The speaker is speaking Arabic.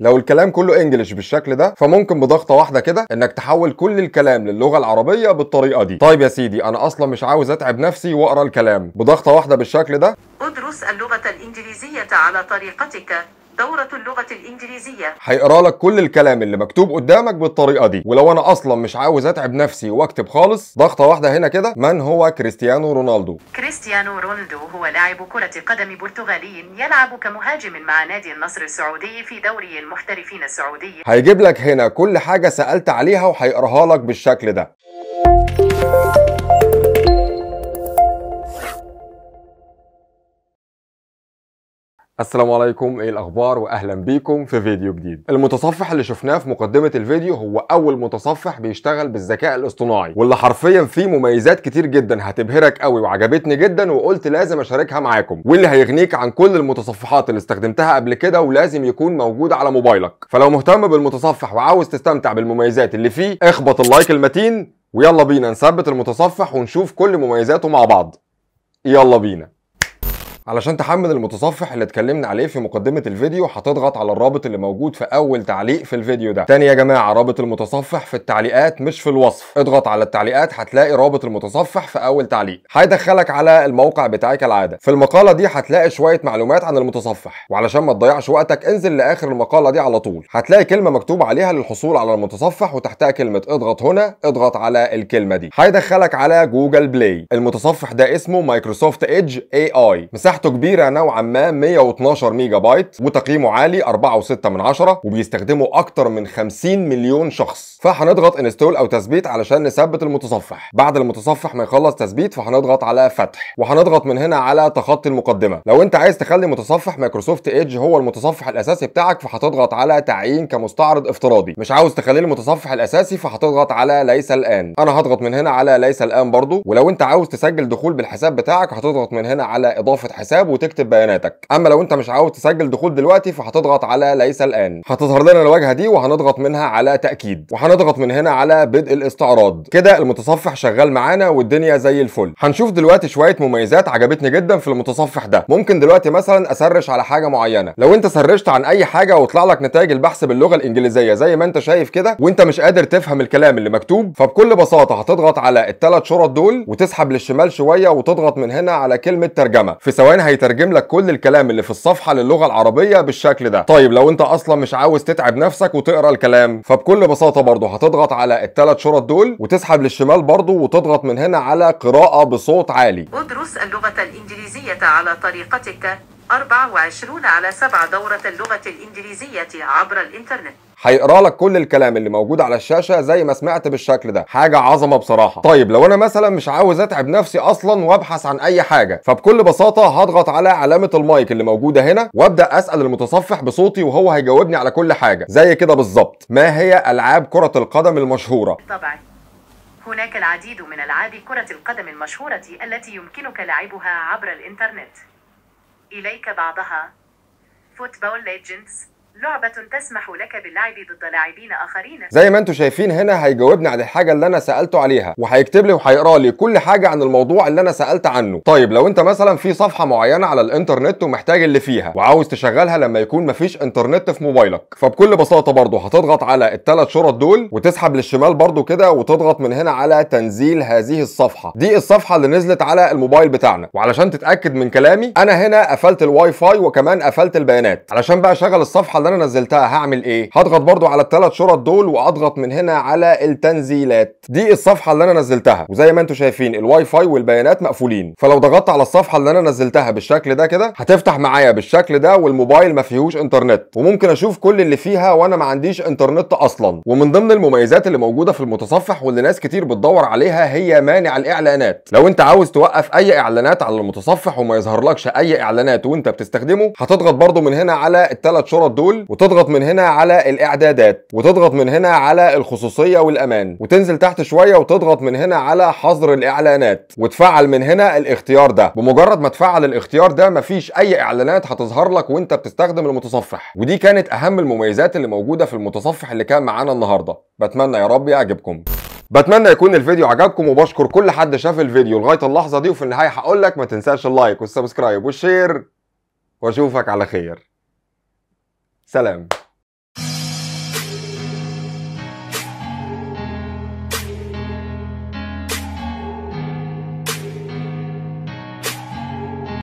لو الكلام كله انجلش بالشكل ده فممكن بضغطه واحده كده انك تحول كل الكلام للغه العربيه بالطريقه دي طيب يا سيدي انا اصلا مش عاوز اتعب نفسي واقرا الكلام بضغطه واحده بالشكل ده ادرس اللغه الانجليزيه على طريقتك دورة اللغة الإنجليزية هيقرا لك كل الكلام اللي مكتوب قدامك بالطريقة دي ولو أنا أصلا مش عاوز أتعب نفسي وأكتب خالص ضغطة واحدة هنا كده من هو كريستيانو رونالدو كريستيانو رونالدو هو لاعب كرة قدم برتغالي يلعب كمهاجم مع نادي النصر السعودي في دوري المحترفين السعودي هيجيب لك هنا كل حاجة سألت عليها وهيقراها لك بالشكل ده السلام عليكم ايه الاخبار واهلا بيكم في فيديو جديد المتصفح اللي شفناه في مقدمه الفيديو هو اول متصفح بيشتغل بالذكاء الاصطناعي واللي حرفيا فيه مميزات كتير جدا هتبهرك قوي وعجبتني جدا وقلت لازم اشاركها معاكم واللي هيغنيك عن كل المتصفحات اللي استخدمتها قبل كده ولازم يكون موجود على موبايلك فلو مهتم بالمتصفح وعاوز تستمتع بالمميزات اللي فيه اخبط اللايك المتين ويلا بينا نثبت المتصفح ونشوف كل مميزاته مع بعض يلا بينا علشان تحمل المتصفح اللي اتكلمنا عليه في مقدمه الفيديو هتضغط على الرابط اللي موجود في اول تعليق في الفيديو ده تاني يا جماعه رابط المتصفح في التعليقات مش في الوصف اضغط على التعليقات هتلاقي رابط المتصفح في اول تعليق هيدخلك على الموقع بتاعي كالعاده في المقاله دي هتلاقي شويه معلومات عن المتصفح وعلشان ما تضيعش وقتك انزل لاخر المقاله دي على طول هتلاقي كلمه مكتوب عليها للحصول على المتصفح وتحتها كلمه اضغط هنا اضغط على الكلمه دي هيدخلك على جوجل بلاي المتصفح ده اسمه مايكروسوفت ايدج اي اي مساحه مساحته كبيره نوعا ما 112 ميجا بايت وتقييمه عالي 4.6 من 10 وبيستخدمه اكتر من 50 مليون شخص فهنضغط انستول او تثبيت علشان نثبت المتصفح بعد المتصفح ما يخلص تثبيت فهنضغط على فتح وهنضغط من هنا على تخطي المقدمه لو انت عايز تخلي متصفح مايكروسوفت ايدج هو المتصفح الاساسي بتاعك فهتضغط على تعيين كمستعرض افتراضي مش عاوز تخليه المتصفح الاساسي فهتضغط على ليس الان انا هضغط من هنا على ليس الان برضو ولو انت عاوز تسجل دخول بالحساب بتاعك هتضغط من هنا على اضافه حساب الحساب وتكتب بياناتك اما لو انت مش عاوز تسجل دخول دلوقتي فهتضغط على ليس الان هتظهر لنا الواجهه دي وهنضغط منها على تاكيد وهنضغط من هنا على بدء الاستعراض كده المتصفح شغال معانا والدنيا زي الفل هنشوف دلوقتي شويه مميزات عجبتني جدا في المتصفح ده ممكن دلوقتي مثلا اسرش على حاجه معينه لو انت سرشت عن اي حاجه وطلع لك نتائج البحث باللغه الانجليزيه زي ما انت شايف كده وانت مش قادر تفهم الكلام اللي مكتوب فبكل بساطه هتضغط على الثلاث شرط دول وتسحب للشمال شويه وتضغط من هنا على كلمه ترجمه في ثواني وكمان هيترجم لك كل الكلام اللي في الصفحه للغه العربيه بالشكل ده طيب لو انت اصلا مش عاوز تتعب نفسك وتقرا الكلام فبكل بساطه برضه هتضغط على الثلاث شرط دول وتسحب للشمال برضه وتضغط من هنا على قراءه بصوت عالي ادرس اللغه الانجليزيه على طريقتك 24 على 7 دوره اللغه الانجليزيه عبر الانترنت هيقرا لك كل الكلام اللي موجود على الشاشه زي ما سمعت بالشكل ده حاجه عظمه بصراحه طيب لو انا مثلا مش عاوز اتعب نفسي اصلا وابحث عن اي حاجه فبكل بساطه هضغط على علامه المايك اللي موجوده هنا وابدا اسال المتصفح بصوتي وهو هيجاوبني على كل حاجه زي كده بالظبط ما هي العاب كره القدم المشهوره طبعا هناك العديد من العاب كره القدم المشهوره التي يمكنك لعبها عبر الانترنت اليك بعضها فوتبول ليجندز لعبة تسمح لك باللعب ضد لاعبين آخرين زي ما انتم شايفين هنا هيجاوبني على الحاجة اللي أنا سألته عليها وهيكتب لي وهيقرا لي كل حاجة عن الموضوع اللي أنا سألت عنه طيب لو أنت مثلا في صفحة معينة على الإنترنت ومحتاج اللي فيها وعاوز تشغلها لما يكون مفيش إنترنت في موبايلك فبكل بساطة برضه هتضغط على الثلاث شرط دول وتسحب للشمال برضه كده وتضغط من هنا على تنزيل هذه الصفحة دي الصفحة اللي نزلت على الموبايل بتاعنا وعلشان تتأكد من كلامي أنا هنا قفلت الواي فاي وكمان قفلت البيانات علشان بقى أشغل الصفحة اللي انا نزلتها هعمل ايه هضغط برضو على الثلاث شرط دول واضغط من هنا على التنزيلات دي الصفحه اللي انا نزلتها وزي ما انتم شايفين الواي فاي والبيانات مقفولين فلو ضغطت على الصفحه اللي انا نزلتها بالشكل ده كده هتفتح معايا بالشكل ده والموبايل ما فيهوش انترنت وممكن اشوف كل اللي فيها وانا ما عنديش انترنت اصلا ومن ضمن المميزات اللي موجوده في المتصفح واللي ناس كتير بتدور عليها هي مانع الاعلانات لو انت عاوز توقف اي اعلانات على المتصفح وما يظهرلكش اي اعلانات وانت بتستخدمه هتضغط برضو من هنا على الثلاث شرط دول دول وتضغط من هنا على الاعدادات وتضغط من هنا على الخصوصيه والامان وتنزل تحت شويه وتضغط من هنا على حظر الاعلانات وتفعل من هنا الاختيار ده بمجرد ما تفعل الاختيار ده مفيش اي اعلانات هتظهر لك وانت بتستخدم المتصفح ودي كانت اهم المميزات اللي موجوده في المتصفح اللي كان معانا النهارده بتمنى يا رب يعجبكم بتمنى يكون الفيديو عجبكم وبشكر كل حد شاف الفيديو لغايه اللحظه دي وفي النهايه هقول لك ما تنساش اللايك والسبسكرايب والشير واشوفك على خير سلام